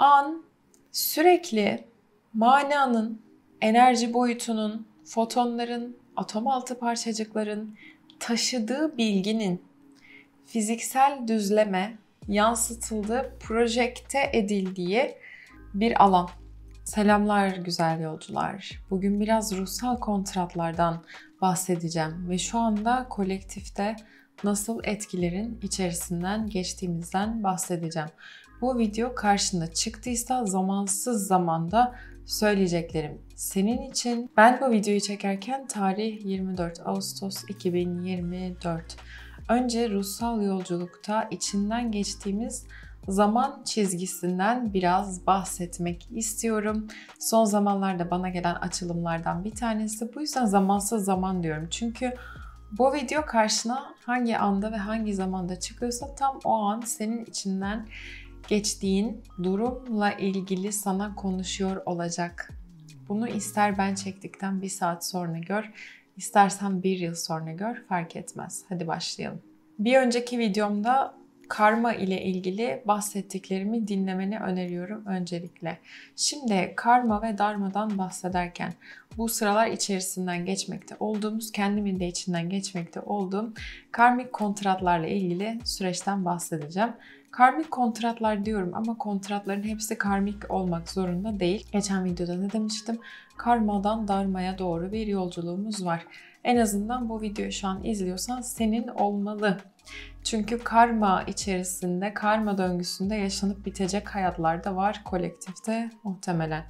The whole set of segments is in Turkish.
an sürekli mananın, enerji boyutunun, fotonların, atom altı parçacıkların taşıdığı bilginin fiziksel düzleme yansıtıldığı, projekte edildiği bir alan. Selamlar güzel yolcular. Bugün biraz ruhsal kontratlardan bahsedeceğim ve şu anda kolektifte nasıl etkilerin içerisinden geçtiğimizden bahsedeceğim. Bu video karşına çıktıysa zamansız zamanda söyleyeceklerim senin için. Ben bu videoyu çekerken tarih 24 Ağustos 2024. Önce ruhsal yolculukta içinden geçtiğimiz zaman çizgisinden biraz bahsetmek istiyorum. Son zamanlarda bana gelen açılımlardan bir tanesi. Bu yüzden zamansız zaman diyorum. Çünkü bu video karşına hangi anda ve hangi zamanda çıkıyorsa tam o an senin içinden geçtiğin durumla ilgili sana konuşuyor olacak. Bunu ister ben çektikten bir saat sonra gör, istersen bir yıl sonra gör fark etmez. Hadi başlayalım. Bir önceki videomda karma ile ilgili bahsettiklerimi dinlemeni öneriyorum öncelikle. Şimdi karma ve darmadan bahsederken bu sıralar içerisinden geçmekte olduğumuz, kendimin de içinden geçmekte olduğum karmik kontratlarla ilgili süreçten bahsedeceğim. Karmik kontratlar diyorum ama kontratların hepsi karmik olmak zorunda değil. Geçen videoda ne demiştim? Karmadan darmaya doğru bir yolculuğumuz var. En azından bu videoyu şu an izliyorsan senin olmalı. Çünkü karma içerisinde, karma döngüsünde yaşanıp bitecek hayatlar da var kolektifte muhtemelen.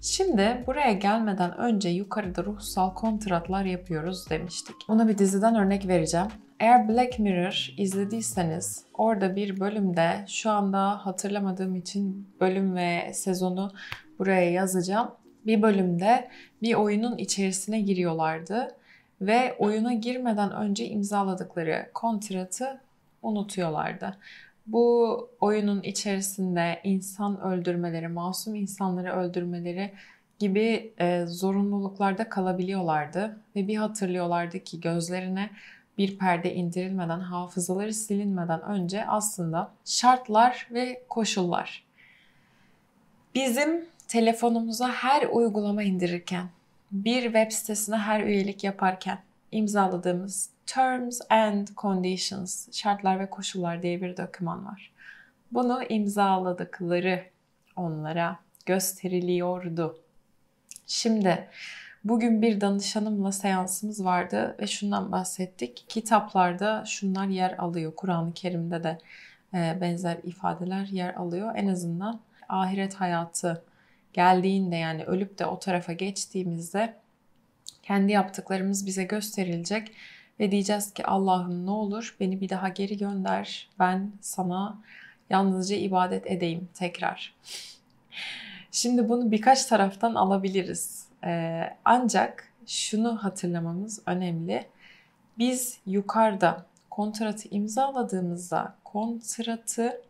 Şimdi buraya gelmeden önce yukarıda ruhsal kontratlar yapıyoruz demiştik. Buna bir diziden örnek vereceğim. Eğer Black Mirror izlediyseniz orada bir bölümde şu anda hatırlamadığım için bölüm ve sezonu buraya yazacağım. Bir bölümde bir oyunun içerisine giriyorlardı ve oyuna girmeden önce imzaladıkları kontratı unutuyorlardı. Bu oyunun içerisinde insan öldürmeleri, masum insanları öldürmeleri gibi e, zorunluluklarda kalabiliyorlardı ve bir hatırlıyorlardı ki gözlerine bir perde indirilmeden, hafızaları silinmeden önce aslında şartlar ve koşullar. Bizim telefonumuza her uygulama indirirken, bir web sitesine her üyelik yaparken imzaladığımız Terms and Conditions, şartlar ve koşullar diye bir doküman var. Bunu imzaladıkları onlara gösteriliyordu. Şimdi Bugün bir danışanımla seansımız vardı ve şundan bahsettik. Kitaplarda şunlar yer alıyor. Kur'an-ı Kerim'de de e, benzer ifadeler yer alıyor. En azından ahiret hayatı geldiğinde yani ölüp de o tarafa geçtiğimizde kendi yaptıklarımız bize gösterilecek ve diyeceğiz ki Allah'ım ne olur beni bir daha geri gönder. Ben sana yalnızca ibadet edeyim tekrar. Şimdi bunu birkaç taraftan alabiliriz. Ee, ancak şunu hatırlamamız önemli. Biz yukarıda kontratı imzaladığımızda kontratı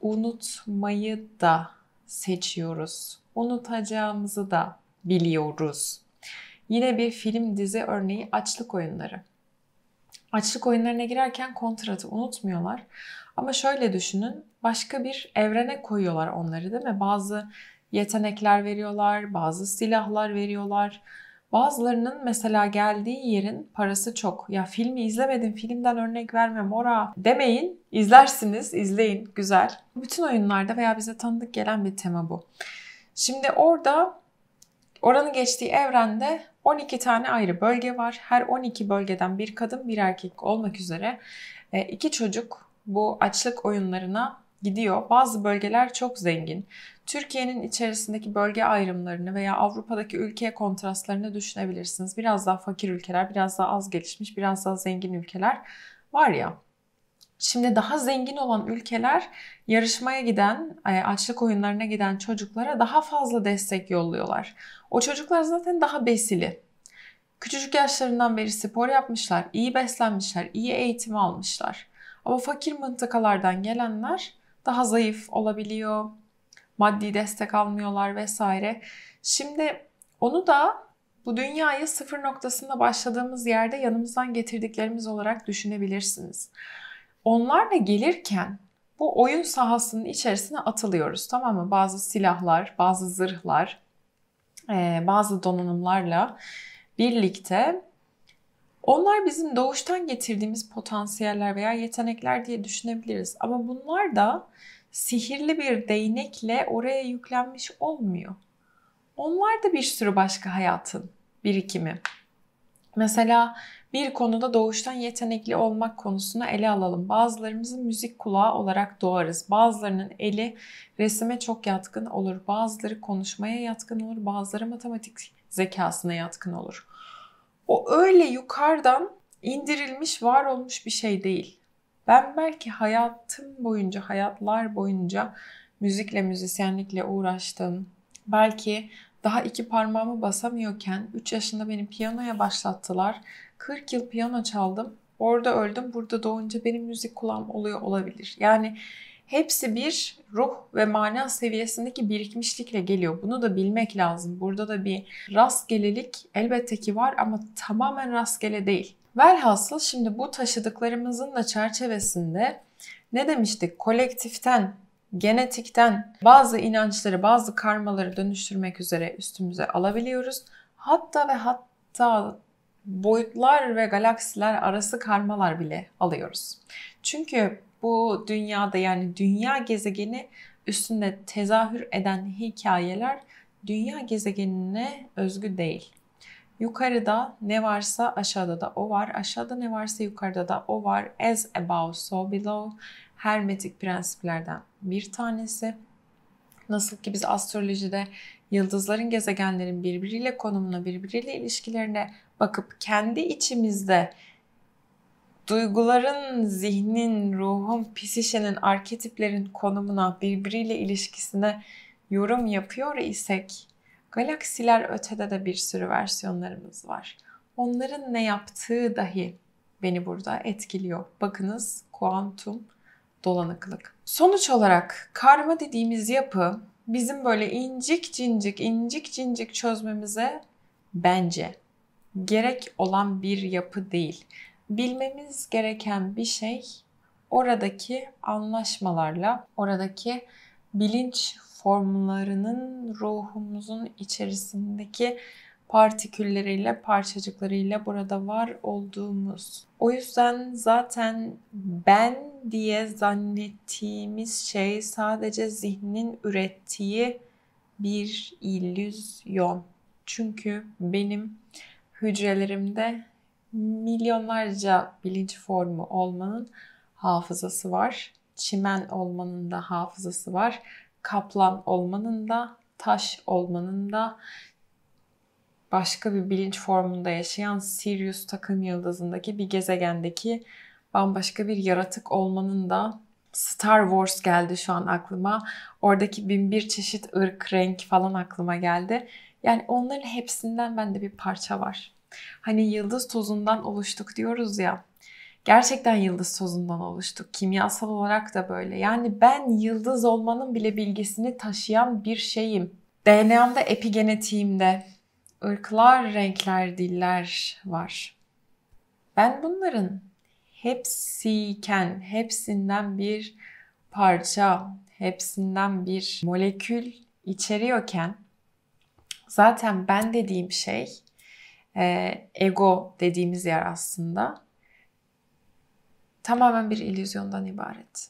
unutmayı da seçiyoruz. Unutacağımızı da biliyoruz. Yine bir film dizi örneği açlık oyunları. Açlık oyunlarına girerken kontratı unutmuyorlar. Ama şöyle düşünün, başka bir evrene koyuyorlar onları değil mi? Bazı yetenekler veriyorlar, bazı silahlar veriyorlar. Bazılarının mesela geldiği yerin parası çok. Ya filmi izlemedin filmden örnek verme mora demeyin. İzlersiniz, izleyin. Güzel. Bütün oyunlarda veya bize tanıdık gelen bir tema bu. Şimdi orada oranın geçtiği evrende 12 tane ayrı bölge var. Her 12 bölgeden bir kadın, bir erkek olmak üzere e, iki çocuk bu açlık oyunlarına gidiyor. Bazı bölgeler çok zengin. Türkiye'nin içerisindeki bölge ayrımlarını veya Avrupa'daki ülke kontrastlarını düşünebilirsiniz. Biraz daha fakir ülkeler, biraz daha az gelişmiş, biraz daha zengin ülkeler var ya. Şimdi daha zengin olan ülkeler yarışmaya giden, e, açlık oyunlarına giden çocuklara daha fazla destek yolluyorlar. O çocuklar zaten daha besili. Küçücük yaşlarından beri spor yapmışlar, iyi beslenmişler, iyi eğitim almışlar. Ama fakir mıntıkalardan gelenler daha zayıf olabiliyor. Maddi destek almıyorlar vesaire. Şimdi onu da bu dünyayı sıfır noktasında başladığımız yerde yanımızdan getirdiklerimiz olarak düşünebilirsiniz. Onlarla gelirken bu oyun sahasının içerisine atılıyoruz tamam mı? Bazı silahlar, bazı zırhlar, bazı donanımlarla birlikte onlar bizim doğuştan getirdiğimiz potansiyeller veya yetenekler diye düşünebiliriz. Ama bunlar da sihirli bir değnekle oraya yüklenmiş olmuyor. Onlar da bir sürü başka hayatın birikimi. Mesela bir konuda doğuştan yetenekli olmak konusunu ele alalım. Bazılarımızın müzik kulağı olarak doğarız. Bazılarının eli resime çok yatkın olur. Bazıları konuşmaya yatkın olur. Bazıları matematik zekasına yatkın olur. O öyle yukarıdan indirilmiş, var olmuş bir şey değil. Ben belki hayatım boyunca, hayatlar boyunca müzikle, müzisyenlikle uğraştım. Belki daha iki parmağımı basamıyorken 3 yaşında beni piyanoya başlattılar. 40 yıl piyano çaldım. Orada öldüm, burada doğunca benim müzik kulağım oluyor olabilir. Yani Hepsi bir ruh ve mana seviyesindeki birikmişlikle geliyor. Bunu da bilmek lazım. Burada da bir rastgelelik elbette ki var ama tamamen rastgele değil. Velhasıl şimdi bu taşıdıklarımızın da çerçevesinde ne demiştik? Kolektiften, genetikten bazı inançları, bazı karmaları dönüştürmek üzere üstümüze alabiliyoruz. Hatta ve hatta boyutlar ve galaksiler arası karmalar bile alıyoruz. Çünkü bu dünyada yani dünya gezegeni üstünde tezahür eden hikayeler dünya gezegenine özgü değil. Yukarıda ne varsa aşağıda da o var. Aşağıda ne varsa yukarıda da o var. As above so below hermetik prensiplerden bir tanesi. Nasıl ki biz astrolojide yıldızların gezegenlerin birbiriyle konumuna, birbiriyle ilişkilerine bakıp kendi içimizde Duyguların, zihnin, ruhun, pisişenin, arketiplerin konumuna, birbiriyle ilişkisine yorum yapıyor isek galaksiler ötede de bir sürü versiyonlarımız var. Onların ne yaptığı dahi beni burada etkiliyor. Bakınız kuantum dolanıklık. Sonuç olarak karma dediğimiz yapı bizim böyle incik cincik incik cincik çözmemize bence gerek olan bir yapı değil bilmemiz gereken bir şey oradaki anlaşmalarla, oradaki bilinç formlarının ruhumuzun içerisindeki partikülleriyle, parçacıklarıyla burada var olduğumuz. O yüzden zaten ben diye zannettiğimiz şey sadece zihnin ürettiği bir illüzyon. Çünkü benim hücrelerimde milyonlarca bilinç formu olmanın hafızası var. Çimen olmanın da hafızası var. Kaplan olmanın da, taş olmanın da, başka bir bilinç formunda yaşayan Sirius takım yıldızındaki bir gezegendeki bambaşka bir yaratık olmanın da Star Wars geldi şu an aklıma. Oradaki bin bir çeşit ırk, renk falan aklıma geldi. Yani onların hepsinden bende bir parça var. Hani yıldız tozundan oluştuk diyoruz ya. Gerçekten yıldız tozundan oluştuk. Kimyasal olarak da böyle. Yani ben yıldız olmanın bile bilgisini taşıyan bir şeyim. DNA'mda, epigenetiğimde ırklar, renkler, diller var. Ben bunların hepsiyken, hepsinden bir parça, hepsinden bir molekül içeriyorken zaten ben dediğim şey e, ego dediğimiz yer aslında tamamen bir illüzyondan ibaret.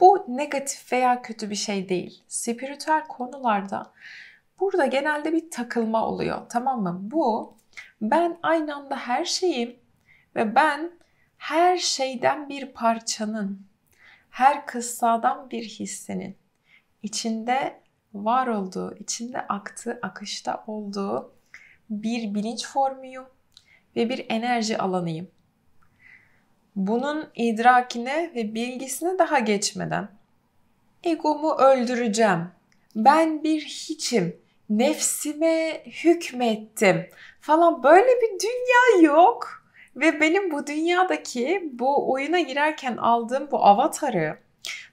Bu negatif veya kötü bir şey değil. Spiritüel konularda burada genelde bir takılma oluyor. Tamam mı? Bu ben aynı anda her şeyim ve ben her şeyden bir parçanın, her kıssadan bir hissenin içinde var olduğu, içinde aktığı, akışta olduğu bir bilinç formuyum ve bir enerji alanıyım. Bunun idrakine ve bilgisine daha geçmeden egomu öldüreceğim. Ben bir hiçim. Nefsime hükmettim falan böyle bir dünya yok. Ve benim bu dünyadaki bu oyuna girerken aldığım bu avatarı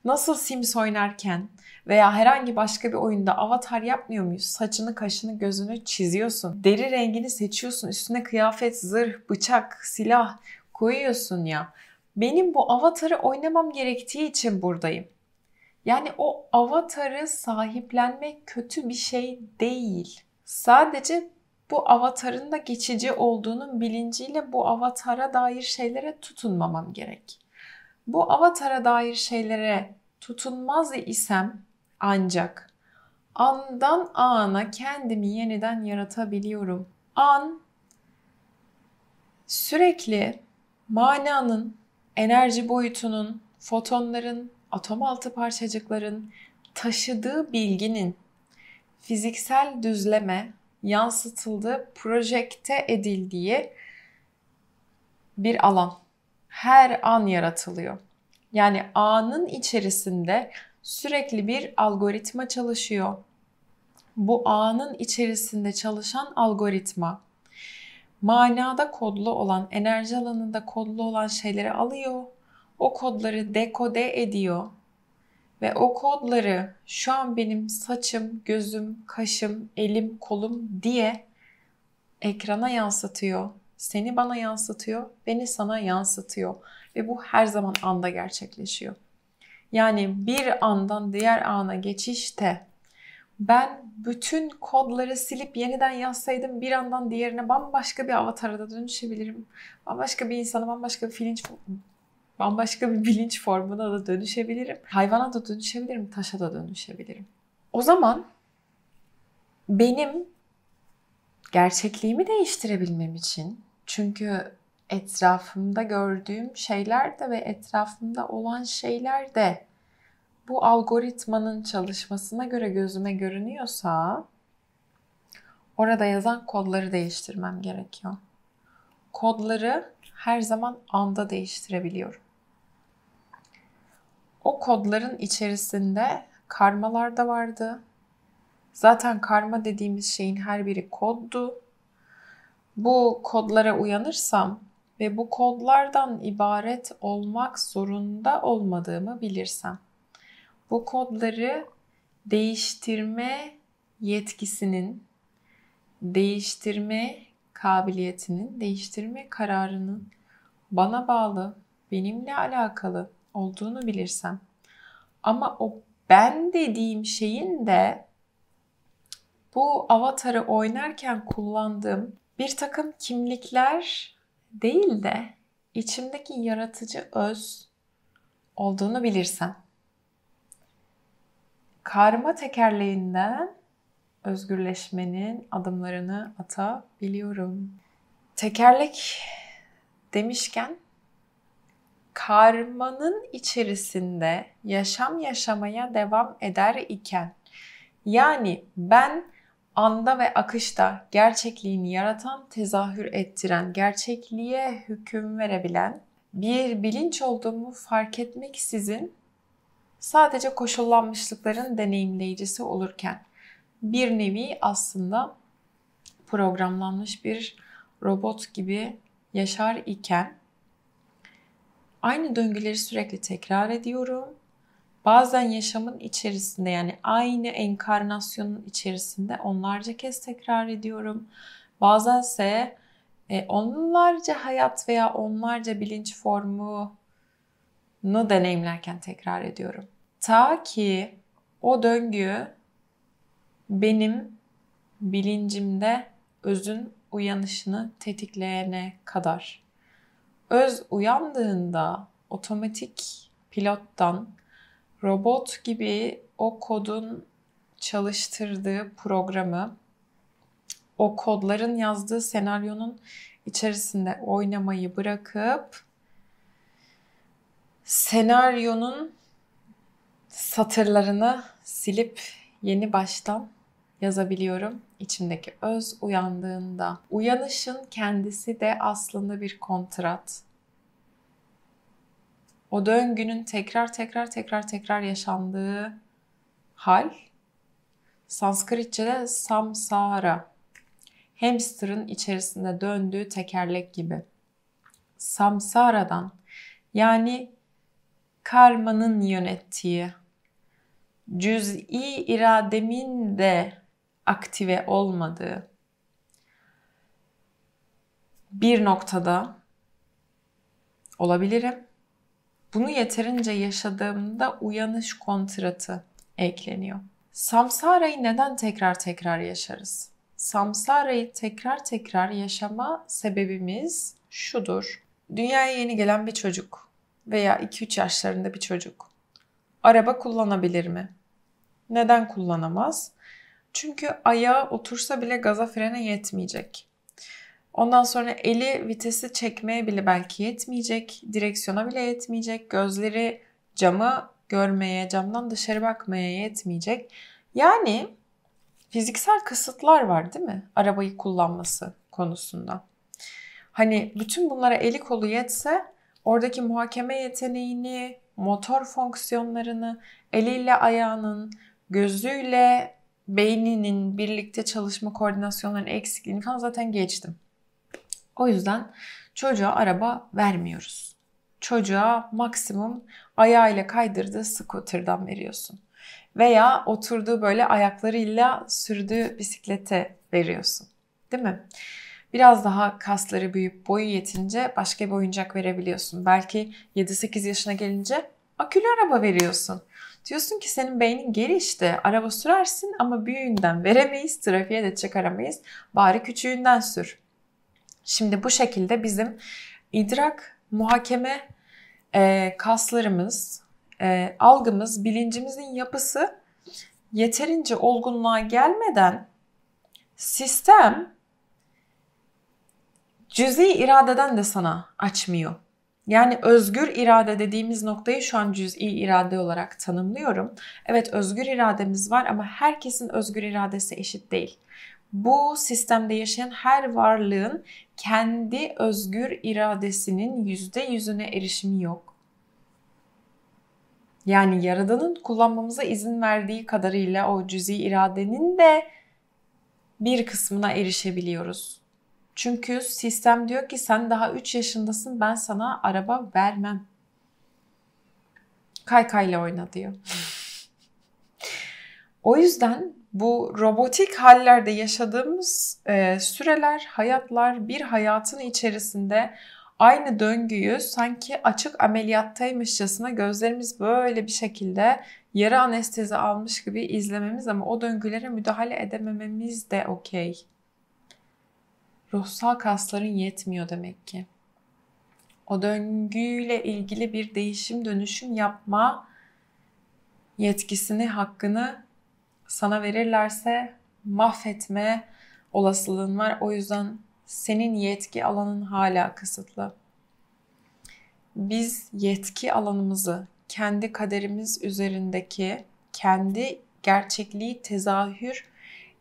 nasıl Sims oynarken veya herhangi başka bir oyunda avatar yapmıyor muyuz? Saçını, kaşını, gözünü çiziyorsun. Deri rengini seçiyorsun. Üstüne kıyafet, zırh, bıçak, silah koyuyorsun ya. Benim bu avatarı oynamam gerektiği için buradayım. Yani o avatarı sahiplenmek kötü bir şey değil. Sadece bu avatarın da geçici olduğunun bilinciyle bu avatara dair şeylere tutunmamam gerek. Bu avatara dair şeylere tutunmaz isem ancak andan ana kendimi yeniden yaratabiliyorum. An sürekli mananın, enerji boyutunun, fotonların, atom altı parçacıkların taşıdığı bilginin fiziksel düzleme yansıtıldığı, projekte edildiği bir alan. Her an yaratılıyor. Yani anın içerisinde sürekli bir algoritma çalışıyor. Bu ağının içerisinde çalışan algoritma manada kodlu olan, enerji alanında kodlu olan şeyleri alıyor. O kodları dekode ediyor. Ve o kodları şu an benim saçım, gözüm, kaşım, elim, kolum diye ekrana yansıtıyor. Seni bana yansıtıyor, beni sana yansıtıyor. Ve bu her zaman anda gerçekleşiyor. Yani bir andan diğer ana geçişte ben bütün kodları silip yeniden yazsaydım bir andan diğerine bambaşka bir avatara da dönüşebilirim. Bambaşka bir insana, bambaşka bir bilinç, bambaşka bir bilinç formuna da dönüşebilirim. Hayvana da dönüşebilirim, taşa da dönüşebilirim. O zaman benim gerçekliğimi değiştirebilmem için çünkü etrafımda gördüğüm şeyler de ve etrafımda olan şeyler de bu algoritmanın çalışmasına göre gözüme görünüyorsa orada yazan kodları değiştirmem gerekiyor. Kodları her zaman anda değiştirebiliyorum. O kodların içerisinde karmalar da vardı. Zaten karma dediğimiz şeyin her biri koddu. Bu kodlara uyanırsam ve bu kodlardan ibaret olmak zorunda olmadığımı bilirsem bu kodları değiştirme yetkisinin, değiştirme kabiliyetinin, değiştirme kararının bana bağlı, benimle alakalı olduğunu bilirsem ama o ben dediğim şeyin de bu avatarı oynarken kullandığım bir takım kimlikler değil de içimdeki yaratıcı öz olduğunu bilirsem. Karma tekerleğinden özgürleşmenin adımlarını atabiliyorum. Tekerlek demişken karmanın içerisinde yaşam yaşamaya devam eder iken yani ben anda ve akışta gerçekliğini yaratan, tezahür ettiren, gerçekliğe hüküm verebilen bir bilinç olduğumu fark etmek sizin sadece koşullanmışlıkların deneyimleyicisi olurken bir nevi aslında programlanmış bir robot gibi yaşar iken aynı döngüleri sürekli tekrar ediyorum Bazen yaşamın içerisinde yani aynı enkarnasyonun içerisinde onlarca kez tekrar ediyorum. Bazense e, onlarca hayat veya onlarca bilinç formunu deneyimlerken tekrar ediyorum. Ta ki o döngü benim bilincimde özün uyanışını tetikleyene kadar. Öz uyandığında otomatik pilottan robot gibi o kodun çalıştırdığı programı o kodların yazdığı senaryonun içerisinde oynamayı bırakıp senaryonun satırlarını silip yeni baştan yazabiliyorum. İçimdeki öz uyandığında. Uyanışın kendisi de aslında bir kontrat o döngünün tekrar tekrar tekrar tekrar yaşandığı hal Sanskritçe'de samsara. Hamster'ın içerisinde döndüğü tekerlek gibi. Samsara'dan yani karmanın yönettiği, cüz'i irademin de aktive olmadığı bir noktada olabilirim bunu yeterince yaşadığımda uyanış kontratı ekleniyor. Samsara'yı neden tekrar tekrar yaşarız? Samsara'yı tekrar tekrar yaşama sebebimiz şudur. Dünyaya yeni gelen bir çocuk veya 2-3 yaşlarında bir çocuk araba kullanabilir mi? Neden kullanamaz? Çünkü ayağa otursa bile gaza frene yetmeyecek. Ondan sonra eli vitesi çekmeye bile belki yetmeyecek, direksiyona bile yetmeyecek, gözleri camı görmeye, camdan dışarı bakmaya yetmeyecek. Yani fiziksel kısıtlar var değil mi? Arabayı kullanması konusunda. Hani bütün bunlara eli kolu yetse oradaki muhakeme yeteneğini, motor fonksiyonlarını eliyle ayağının, gözüyle beyninin birlikte çalışma koordinasyonlarının eksikliğini falan zaten geçtim. O yüzden çocuğa araba vermiyoruz. Çocuğa maksimum ayağıyla kaydırdığı scooter'dan veriyorsun. Veya oturduğu böyle ayaklarıyla sürdüğü bisiklete veriyorsun. Değil mi? Biraz daha kasları büyüyüp boyu yetince başka bir oyuncak verebiliyorsun. Belki 7-8 yaşına gelince akülü araba veriyorsun. Diyorsun ki senin beynin gelişti, araba sürersin ama büyüğünden veremeyiz, trafiğe de çıkaramayız. Bari küçüğünden sür. Şimdi bu şekilde bizim idrak, muhakeme e, kaslarımız, e, algımız, bilincimizin yapısı yeterince olgunluğa gelmeden sistem cüzi iradeden de sana açmıyor. Yani özgür irade dediğimiz noktayı şu an cüz'i irade olarak tanımlıyorum. Evet özgür irademiz var ama herkesin özgür iradesi eşit değil bu sistemde yaşayan her varlığın kendi özgür iradesinin yüzde yüzüne erişimi yok. Yani Yaradan'ın kullanmamıza izin verdiği kadarıyla o cüzi iradenin de bir kısmına erişebiliyoruz. Çünkü sistem diyor ki sen daha 3 yaşındasın ben sana araba vermem. Kaykayla oyna diyor. o yüzden bu robotik hallerde yaşadığımız e, süreler, hayatlar bir hayatın içerisinde aynı döngüyü sanki açık ameliyattaymışçasına gözlerimiz böyle bir şekilde yarı anestezi almış gibi izlememiz ama o döngülere müdahale edemememiz de okey. Ruhsal kasların yetmiyor demek ki. O döngüyle ilgili bir değişim dönüşüm yapma yetkisini, hakkını sana verirlerse mahvetme olasılığın var. O yüzden senin yetki alanın hala kısıtlı. Biz yetki alanımızı kendi kaderimiz üzerindeki kendi gerçekliği tezahür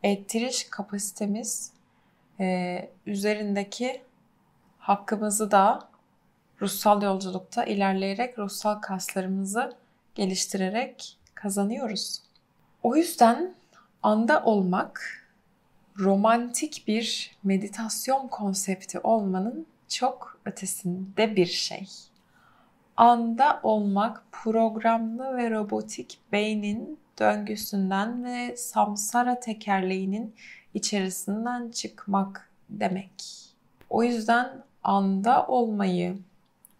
ettiriş kapasitemiz e, üzerindeki hakkımızı da ruhsal yolculukta ilerleyerek ruhsal kaslarımızı geliştirerek kazanıyoruz. O yüzden anda olmak romantik bir meditasyon konsepti olmanın çok ötesinde bir şey. Anda olmak programlı ve robotik beynin döngüsünden ve samsara tekerleğinin içerisinden çıkmak demek. O yüzden anda olmayı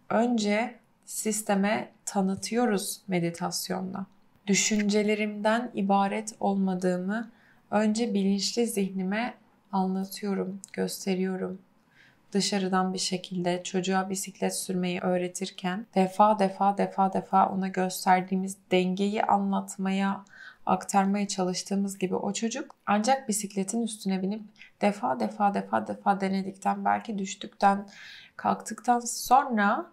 önce sisteme tanıtıyoruz meditasyonla düşüncelerimden ibaret olmadığımı önce bilinçli zihnime anlatıyorum, gösteriyorum. Dışarıdan bir şekilde çocuğa bisiklet sürmeyi öğretirken defa defa defa defa ona gösterdiğimiz dengeyi anlatmaya, aktarmaya çalıştığımız gibi o çocuk ancak bisikletin üstüne binip defa defa defa defa denedikten belki düştükten kalktıktan sonra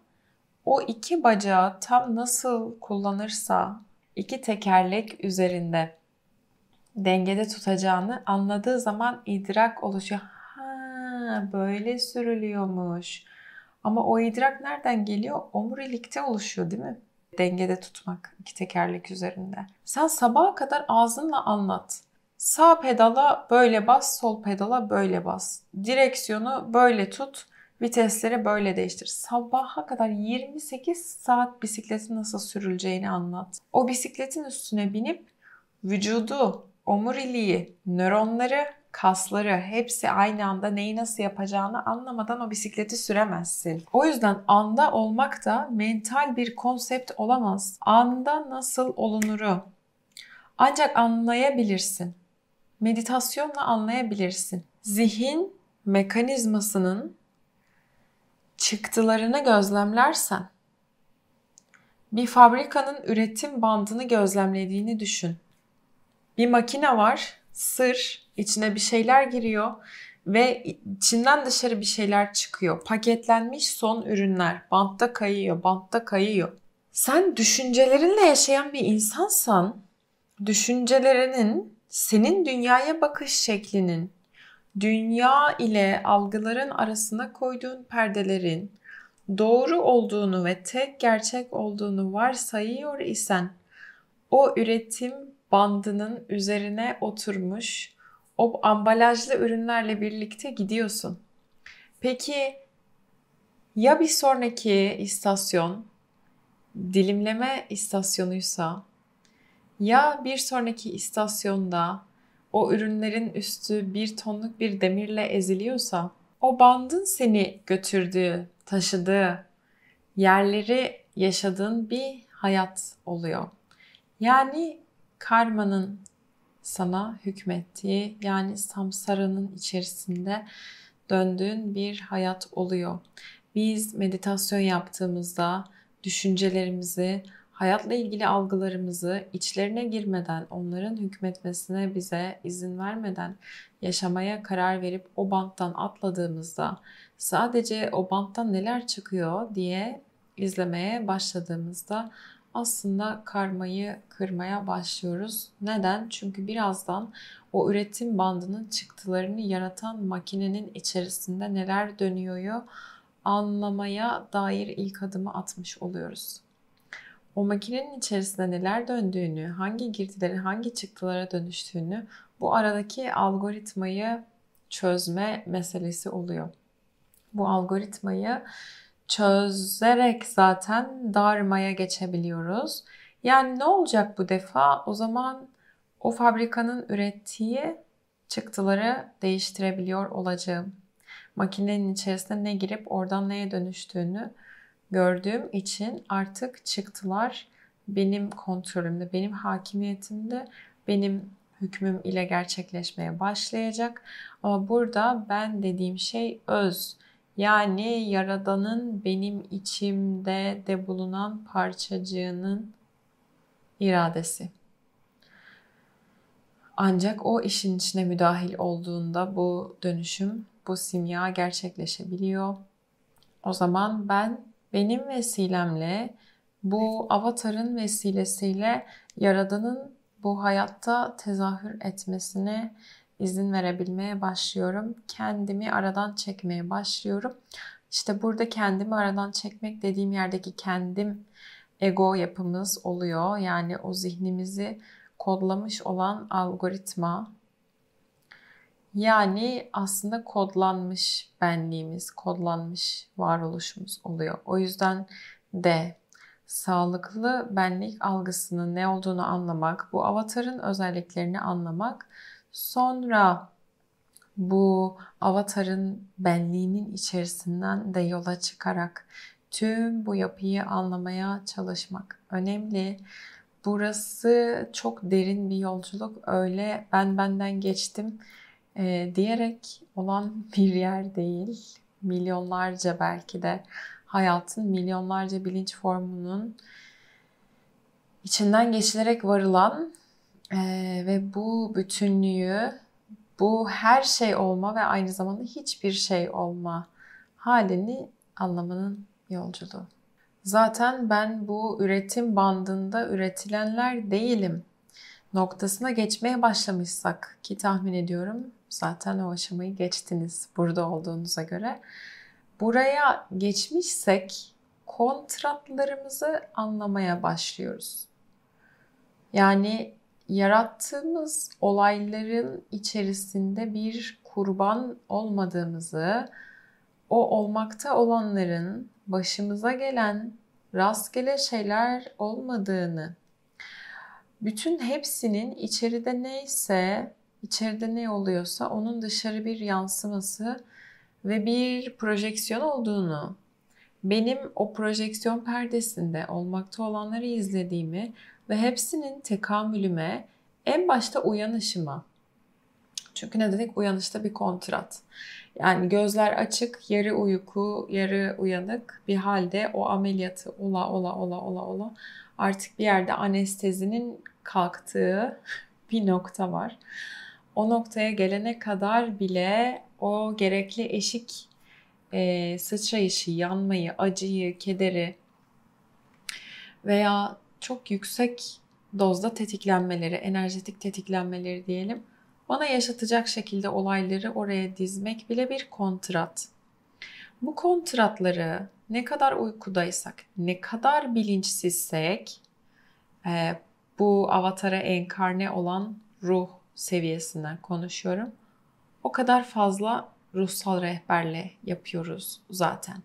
o iki bacağı tam nasıl kullanırsa iki tekerlek üzerinde dengede tutacağını anladığı zaman idrak oluşuyor. Ha böyle sürülüyormuş. Ama o idrak nereden geliyor? Omurilikte oluşuyor değil mi? Dengede tutmak iki tekerlek üzerinde. Sen sabaha kadar ağzınla anlat. Sağ pedala böyle bas, sol pedala böyle bas. Direksiyonu böyle tut. Vitesleri böyle değiştir. Sabaha kadar 28 saat bisikleti nasıl sürüleceğini anlat. O bisikletin üstüne binip vücudu, omuriliği, nöronları, kasları hepsi aynı anda neyi nasıl yapacağını anlamadan o bisikleti süremezsin. O yüzden anda olmak da mental bir konsept olamaz. Anda nasıl olunuru ancak anlayabilirsin. Meditasyonla anlayabilirsin. Zihin mekanizmasının çıktılarını gözlemlersen, bir fabrikanın üretim bandını gözlemlediğini düşün. Bir makine var, sır, içine bir şeyler giriyor ve içinden dışarı bir şeyler çıkıyor. Paketlenmiş son ürünler, bantta kayıyor, bantta kayıyor. Sen düşüncelerinle yaşayan bir insansan, düşüncelerinin, senin dünyaya bakış şeklinin, dünya ile algıların arasına koyduğun perdelerin doğru olduğunu ve tek gerçek olduğunu varsayıyor isen o üretim bandının üzerine oturmuş o ambalajlı ürünlerle birlikte gidiyorsun. Peki ya bir sonraki istasyon dilimleme istasyonuysa ya bir sonraki istasyonda o ürünlerin üstü bir tonluk bir demirle eziliyorsa o bandın seni götürdüğü, taşıdığı yerleri yaşadığın bir hayat oluyor. Yani karmanın sana hükmettiği yani samsaranın içerisinde döndüğün bir hayat oluyor. Biz meditasyon yaptığımızda düşüncelerimizi hayatla ilgili algılarımızı içlerine girmeden, onların hükmetmesine bize izin vermeden yaşamaya karar verip o banttan atladığımızda sadece o banttan neler çıkıyor diye izlemeye başladığımızda aslında karmayı kırmaya başlıyoruz. Neden? Çünkü birazdan o üretim bandının çıktılarını yaratan makinenin içerisinde neler dönüyor anlamaya dair ilk adımı atmış oluyoruz. O makinenin içerisinde neler döndüğünü, hangi girdilerin hangi çıktılara dönüştüğünü bu aradaki algoritmayı çözme meselesi oluyor. Bu algoritmayı çözerek zaten darmaya geçebiliyoruz. Yani ne olacak bu defa? O zaman o fabrikanın ürettiği çıktıları değiştirebiliyor olacağım. Makinenin içerisinde ne girip oradan neye dönüştüğünü gördüğüm için artık çıktılar benim kontrolümde, benim hakimiyetimde, benim hükmüm ile gerçekleşmeye başlayacak. Ama burada ben dediğim şey öz. Yani yaradanın benim içimde de bulunan parçacığının iradesi. Ancak o işin içine müdahil olduğunda bu dönüşüm, bu simya gerçekleşebiliyor. O zaman ben benim vesilemle bu avatarın vesilesiyle yaradanın bu hayatta tezahür etmesine izin verebilmeye başlıyorum. Kendimi aradan çekmeye başlıyorum. İşte burada kendimi aradan çekmek dediğim yerdeki kendim ego yapımız oluyor. Yani o zihnimizi kodlamış olan algoritma yani aslında kodlanmış benliğimiz, kodlanmış varoluşumuz oluyor. O yüzden de sağlıklı benlik algısının ne olduğunu anlamak, bu avatarın özelliklerini anlamak, sonra bu avatarın benliğinin içerisinden de yola çıkarak tüm bu yapıyı anlamaya çalışmak önemli. Burası çok derin bir yolculuk. Öyle ben benden geçtim e, diyerek olan bir yer değil. Milyonlarca belki de hayatın milyonlarca bilinç formunun içinden geçilerek varılan e, ve bu bütünlüğü, bu her şey olma ve aynı zamanda hiçbir şey olma halini anlamanın yolculuğu. Zaten ben bu üretim bandında üretilenler değilim noktasına geçmeye başlamışsak ki tahmin ediyorum Zaten o aşamayı geçtiniz burada olduğunuza göre. Buraya geçmişsek kontratlarımızı anlamaya başlıyoruz. Yani yarattığımız olayların içerisinde bir kurban olmadığımızı, o olmakta olanların başımıza gelen rastgele şeyler olmadığını, bütün hepsinin içeride neyse içeride ne oluyorsa onun dışarı bir yansıması ve bir projeksiyon olduğunu, benim o projeksiyon perdesinde olmakta olanları izlediğimi ve hepsinin tekamülüme, en başta uyanışıma. Çünkü ne dedik? Uyanışta bir kontrat. Yani gözler açık, yarı uyku, yarı uyanık bir halde o ameliyatı ola ola ola ola ola artık bir yerde anestezinin kalktığı bir nokta var o noktaya gelene kadar bile o gerekli eşik e, sıçrayışı, yanmayı, acıyı, kederi veya çok yüksek dozda tetiklenmeleri, enerjetik tetiklenmeleri diyelim. Bana yaşatacak şekilde olayları oraya dizmek bile bir kontrat. Bu kontratları ne kadar uykudaysak, ne kadar bilinçsizsek, e, bu avatara enkarne olan ruh, seviyesinden konuşuyorum. O kadar fazla ruhsal rehberle yapıyoruz zaten.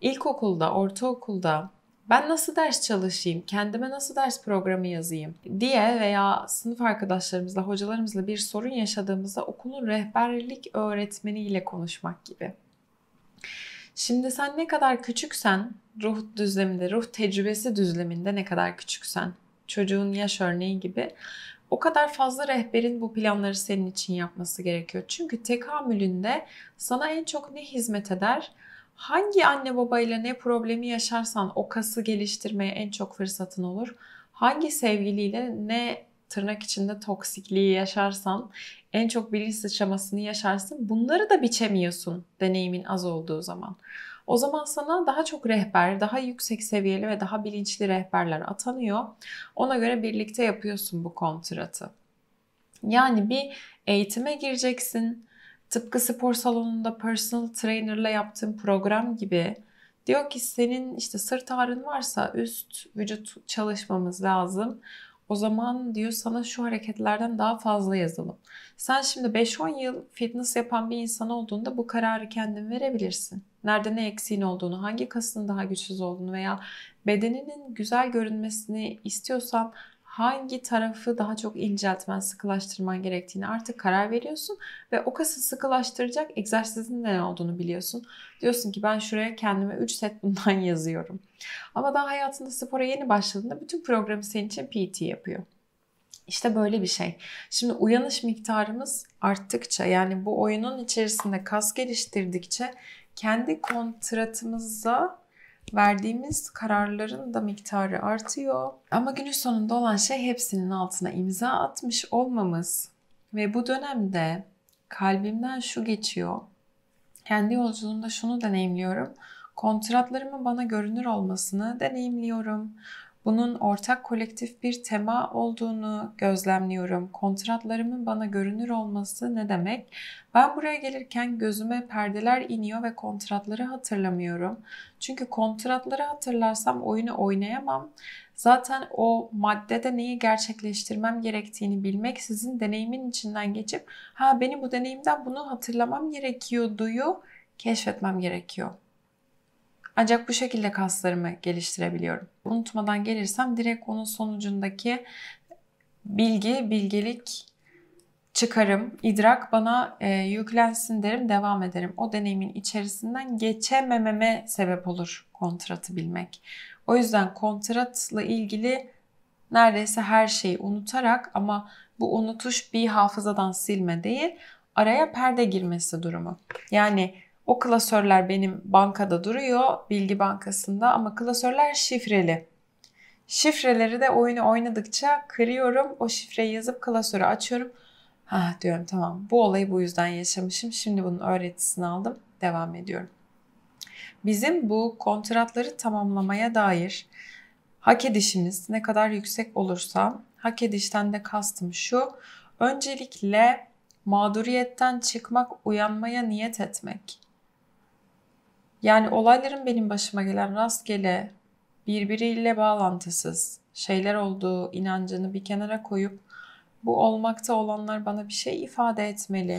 İlkokulda, ortaokulda ben nasıl ders çalışayım, kendime nasıl ders programı yazayım diye veya sınıf arkadaşlarımızla, hocalarımızla bir sorun yaşadığımızda okulun rehberlik öğretmeniyle konuşmak gibi. Şimdi sen ne kadar küçüksen, ruh düzleminde, ruh tecrübesi düzleminde ne kadar küçüksen, çocuğun yaş örneği gibi o kadar fazla rehberin bu planları senin için yapması gerekiyor. Çünkü tekamülünde sana en çok ne hizmet eder? Hangi anne babayla ne problemi yaşarsan o kası geliştirmeye en çok fırsatın olur. Hangi sevgiliyle ne tırnak içinde toksikliği yaşarsan, en çok bilinç sıçramasını yaşarsın. Bunları da biçemiyorsun deneyimin az olduğu zaman. O zaman sana daha çok rehber, daha yüksek seviyeli ve daha bilinçli rehberler atanıyor. Ona göre birlikte yapıyorsun bu kontratı. Yani bir eğitime gireceksin. Tıpkı spor salonunda personal trainer'la yaptığın program gibi Diyor ki senin işte sırt ağrın varsa üst vücut çalışmamız lazım. O zaman diyor sana şu hareketlerden daha fazla yazalım. Sen şimdi 5-10 yıl fitness yapan bir insan olduğunda bu kararı kendin verebilirsin nerede ne eksiğin olduğunu, hangi kasının daha güçsüz olduğunu veya bedeninin güzel görünmesini istiyorsan hangi tarafı daha çok inceltmen, sıkılaştırman gerektiğini artık karar veriyorsun ve o kası sıkılaştıracak egzersizin de ne olduğunu biliyorsun. Diyorsun ki ben şuraya kendime 3 set bundan yazıyorum. Ama daha hayatında spora yeni başladığında bütün programı senin için PT yapıyor. İşte böyle bir şey. Şimdi uyanış miktarımız arttıkça yani bu oyunun içerisinde kas geliştirdikçe kendi kontratımıza verdiğimiz kararların da miktarı artıyor. Ama günün sonunda olan şey hepsinin altına imza atmış olmamız. Ve bu dönemde kalbimden şu geçiyor. Kendi yolculuğumda şunu deneyimliyorum kontratlarımın bana görünür olmasını deneyimliyorum. Bunun ortak kolektif bir tema olduğunu gözlemliyorum. Kontratlarımın bana görünür olması ne demek? Ben buraya gelirken gözüme perdeler iniyor ve kontratları hatırlamıyorum. Çünkü kontratları hatırlarsam oyunu oynayamam. Zaten o maddede neyi gerçekleştirmem gerektiğini bilmek sizin deneyimin içinden geçip ha beni bu deneyimden bunu hatırlamam gerekiyor, duyu keşfetmem gerekiyor. Ancak bu şekilde kaslarımı geliştirebiliyorum. Unutmadan gelirsem direkt onun sonucundaki bilgi, bilgelik çıkarım, idrak bana e, yüklensin derim, devam ederim. O deneyimin içerisinden geçemememe sebep olur kontratı bilmek. O yüzden kontratla ilgili neredeyse her şeyi unutarak ama bu unutuş bir hafızadan silme değil, araya perde girmesi durumu. Yani o klasörler benim bankada duruyor, bilgi bankasında ama klasörler şifreli. Şifreleri de oyunu oynadıkça kırıyorum. O şifreyi yazıp klasörü açıyorum. Ha diyorum tamam bu olayı bu yüzden yaşamışım. Şimdi bunun öğretisini aldım. Devam ediyorum. Bizim bu kontratları tamamlamaya dair hak edişimiz ne kadar yüksek olursa hak edişten de kastım şu. Öncelikle mağduriyetten çıkmak, uyanmaya niyet etmek. Yani olayların benim başıma gelen rastgele, birbiriyle bağlantısız şeyler olduğu inancını bir kenara koyup bu olmakta olanlar bana bir şey ifade etmeli.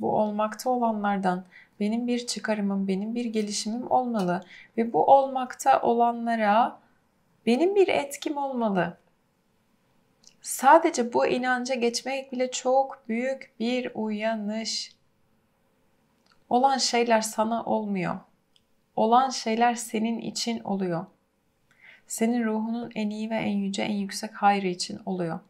Bu olmakta olanlardan benim bir çıkarımım, benim bir gelişimim olmalı ve bu olmakta olanlara benim bir etkim olmalı. Sadece bu inanca geçmek bile çok büyük bir uyanış. Olan şeyler sana olmuyor olan şeyler senin için oluyor. Senin ruhunun en iyi ve en yüce, en yüksek hayrı için oluyor.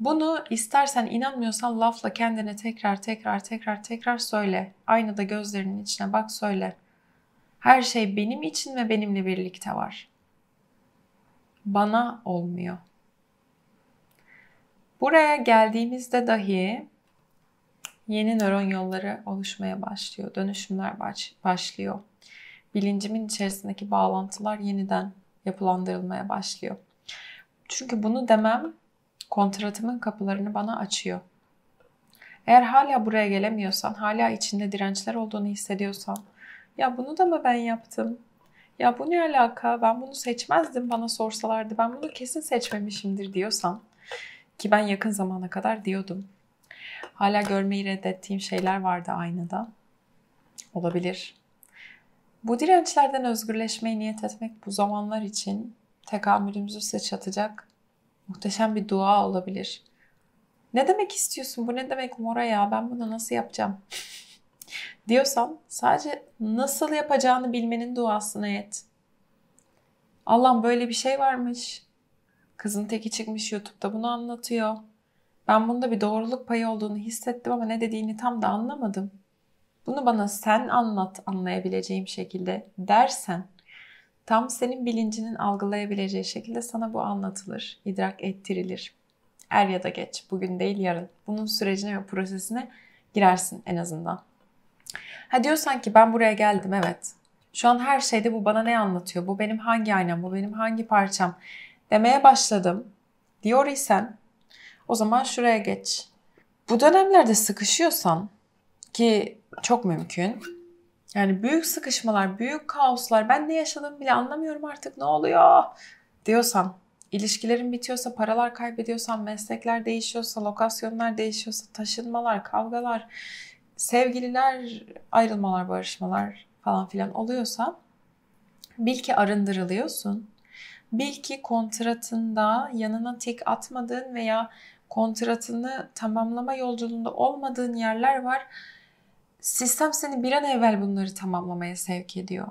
Bunu istersen inanmıyorsan lafla kendine tekrar tekrar tekrar tekrar söyle. Aynada gözlerinin içine bak söyle. Her şey benim için ve benimle birlikte var. Bana olmuyor. Buraya geldiğimizde dahi Yeni nöron yolları oluşmaya başlıyor. Dönüşümler baş, başlıyor. Bilincimin içerisindeki bağlantılar yeniden yapılandırılmaya başlıyor. Çünkü bunu demem kontratımın kapılarını bana açıyor. Eğer hala buraya gelemiyorsan, hala içinde dirençler olduğunu hissediyorsan, ya bunu da mı ben yaptım? Ya bu ne alaka? Ben bunu seçmezdim bana sorsalardı. Ben bunu kesin seçmemişimdir diyorsan ki ben yakın zamana kadar diyordum. Hala görmeyi reddettiğim şeyler vardı aynada. Olabilir. Bu dirençlerden özgürleşmeyi niyet etmek bu zamanlar için tekamülümüzü sıçratacak muhteşem bir dua olabilir. Ne demek istiyorsun? Bu ne demek Mora ya? Ben bunu nasıl yapacağım? diyorsan sadece nasıl yapacağını bilmenin duasını et. Allah'ım böyle bir şey varmış. Kızın teki çıkmış YouTube'da bunu anlatıyor. Ben bunda bir doğruluk payı olduğunu hissettim ama ne dediğini tam da anlamadım. Bunu bana sen anlat anlayabileceğim şekilde dersen tam senin bilincinin algılayabileceği şekilde sana bu anlatılır, idrak ettirilir. Er ya da geç, bugün değil yarın. Bunun sürecine ve prosesine girersin en azından. Ha diyorsan ki ben buraya geldim evet. Şu an her şeyde bu bana ne anlatıyor? Bu benim hangi aynam? Bu benim hangi parçam? Demeye başladım. Diyor isen o zaman şuraya geç. Bu dönemlerde sıkışıyorsan ki çok mümkün. Yani büyük sıkışmalar, büyük kaoslar, ben ne yaşadım bile anlamıyorum artık ne oluyor diyorsan, ilişkilerin bitiyorsa, paralar kaybediyorsan, meslekler değişiyorsa, lokasyonlar değişiyorsa, taşınmalar, kavgalar, sevgililer, ayrılmalar, barışmalar falan filan oluyorsa bil ki arındırılıyorsun. Bil ki kontratında yanına tek atmadığın veya kontratını tamamlama yolculuğunda olmadığın yerler var. Sistem seni bir an evvel bunları tamamlamaya sevk ediyor.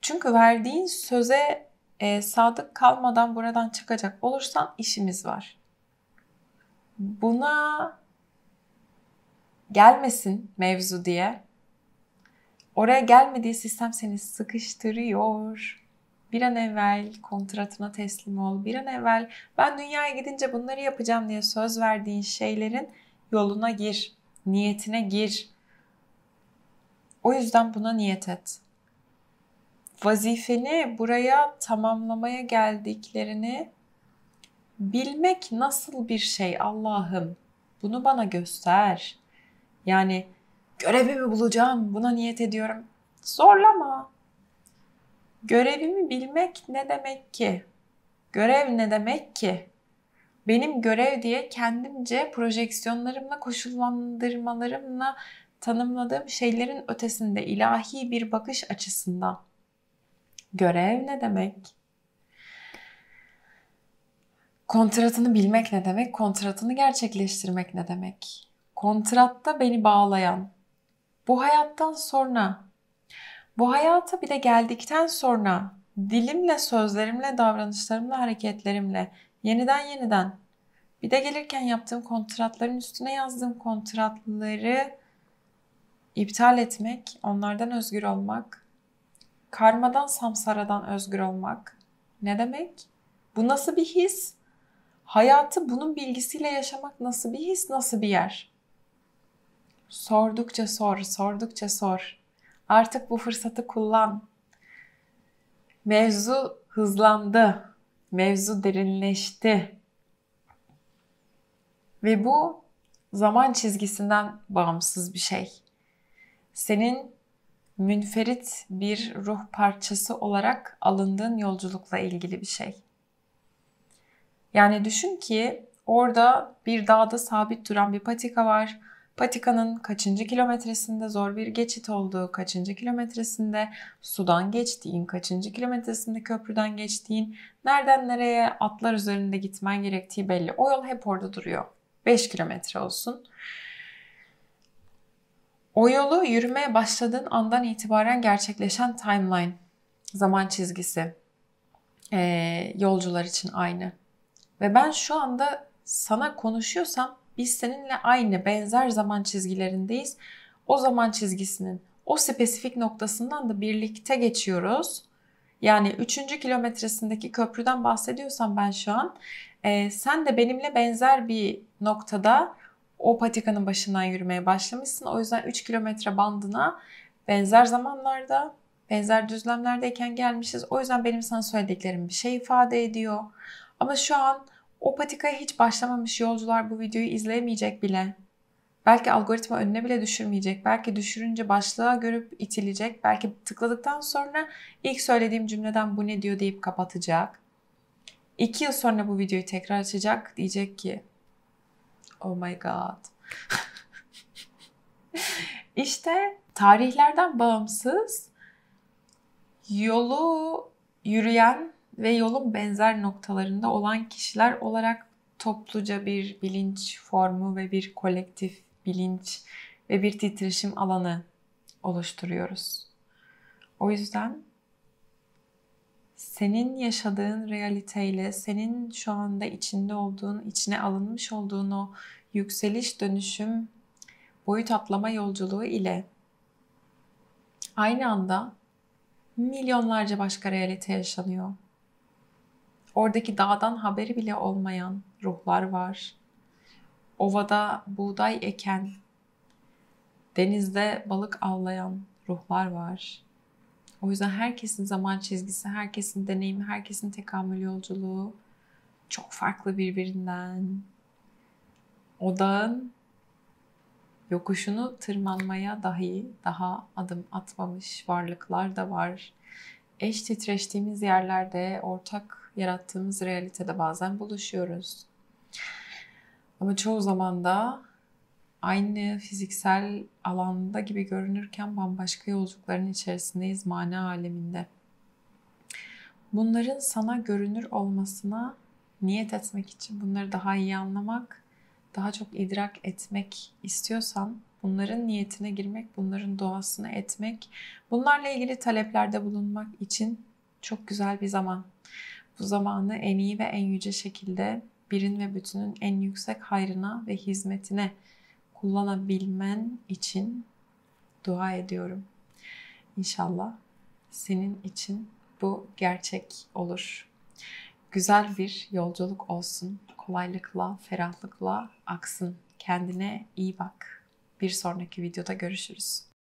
Çünkü verdiğin söze e, sadık kalmadan buradan çıkacak olursan işimiz var. Buna gelmesin mevzu diye. Oraya gelmediği sistem seni sıkıştırıyor bir an evvel kontratına teslim ol, bir an evvel ben dünyaya gidince bunları yapacağım diye söz verdiğin şeylerin yoluna gir, niyetine gir. O yüzden buna niyet et. Vazifeni buraya tamamlamaya geldiklerini bilmek nasıl bir şey Allah'ım? Bunu bana göster. Yani görevimi bulacağım, buna niyet ediyorum. Zorlama. Görevimi bilmek ne demek ki? Görev ne demek ki? Benim görev diye kendimce projeksiyonlarımla, koşullandırmalarımla tanımladığım şeylerin ötesinde ilahi bir bakış açısından. Görev ne demek? Kontratını bilmek ne demek? Kontratını gerçekleştirmek ne demek? Kontratta beni bağlayan, bu hayattan sonra bu hayata bir de geldikten sonra dilimle, sözlerimle, davranışlarımla, hareketlerimle yeniden yeniden bir de gelirken yaptığım kontratların üstüne yazdığım kontratları iptal etmek, onlardan özgür olmak, karmadan samsaradan özgür olmak ne demek? Bu nasıl bir his? Hayatı bunun bilgisiyle yaşamak nasıl bir his, nasıl bir yer? Sordukça sor, sordukça sor. Artık bu fırsatı kullan. Mevzu hızlandı. Mevzu derinleşti. Ve bu zaman çizgisinden bağımsız bir şey. Senin münferit bir ruh parçası olarak alındığın yolculukla ilgili bir şey. Yani düşün ki orada bir dağda sabit duran bir patika var Patikanın kaçıncı kilometresinde zor bir geçit olduğu, kaçıncı kilometresinde sudan geçtiğin, kaçıncı kilometresinde köprüden geçtiğin, nereden nereye atlar üzerinde gitmen gerektiği belli. O yol hep orada duruyor. 5 kilometre olsun. O yolu yürümeye başladığın andan itibaren gerçekleşen timeline, zaman çizgisi e, yolcular için aynı. Ve ben şu anda sana konuşuyorsam biz seninle aynı benzer zaman çizgilerindeyiz. O zaman çizgisinin o spesifik noktasından da birlikte geçiyoruz. Yani üçüncü kilometresindeki köprüden bahsediyorsam ben şu an e, sen de benimle benzer bir noktada o patikanın başından yürümeye başlamışsın. O yüzden 3 kilometre bandına benzer zamanlarda benzer düzlemlerdeyken gelmişiz. O yüzden benim sana söylediklerim bir şey ifade ediyor. Ama şu an o patikaya hiç başlamamış yolcular bu videoyu izleyemeyecek bile. Belki algoritma önüne bile düşürmeyecek. Belki düşürünce başlığa görüp itilecek. Belki tıkladıktan sonra ilk söylediğim cümleden bu ne diyor deyip kapatacak. İki yıl sonra bu videoyu tekrar açacak. Diyecek ki oh my god. İşte tarihlerden bağımsız yolu yürüyen ve yolun benzer noktalarında olan kişiler olarak topluca bir bilinç formu ve bir kolektif bilinç ve bir titreşim alanı oluşturuyoruz. O yüzden senin yaşadığın realiteyle, senin şu anda içinde olduğun, içine alınmış olduğun o yükseliş dönüşüm boyut atlama yolculuğu ile aynı anda milyonlarca başka realite yaşanıyor. Oradaki dağdan haberi bile olmayan ruhlar var. Ovada buğday eken, denizde balık avlayan ruhlar var. O yüzden herkesin zaman çizgisi, herkesin deneyimi, herkesin tekamül yolculuğu çok farklı birbirinden. Odağın yokuşunu tırmanmaya dahi daha adım atmamış varlıklar da var. Eş titreştiğimiz yerlerde ortak yarattığımız realitede bazen buluşuyoruz. Ama çoğu zaman da aynı fiziksel alanda gibi görünürken bambaşka yolculukların içerisindeyiz mana aleminde. Bunların sana görünür olmasına niyet etmek için bunları daha iyi anlamak, daha çok idrak etmek istiyorsan bunların niyetine girmek, bunların doğasını etmek, bunlarla ilgili taleplerde bulunmak için çok güzel bir zaman. Bu zamanı en iyi ve en yüce şekilde birin ve bütünün en yüksek hayrına ve hizmetine kullanabilmen için dua ediyorum. İnşallah senin için bu gerçek olur. Güzel bir yolculuk olsun. Kolaylıkla, ferahlıkla aksın. Kendine iyi bak. Bir sonraki videoda görüşürüz.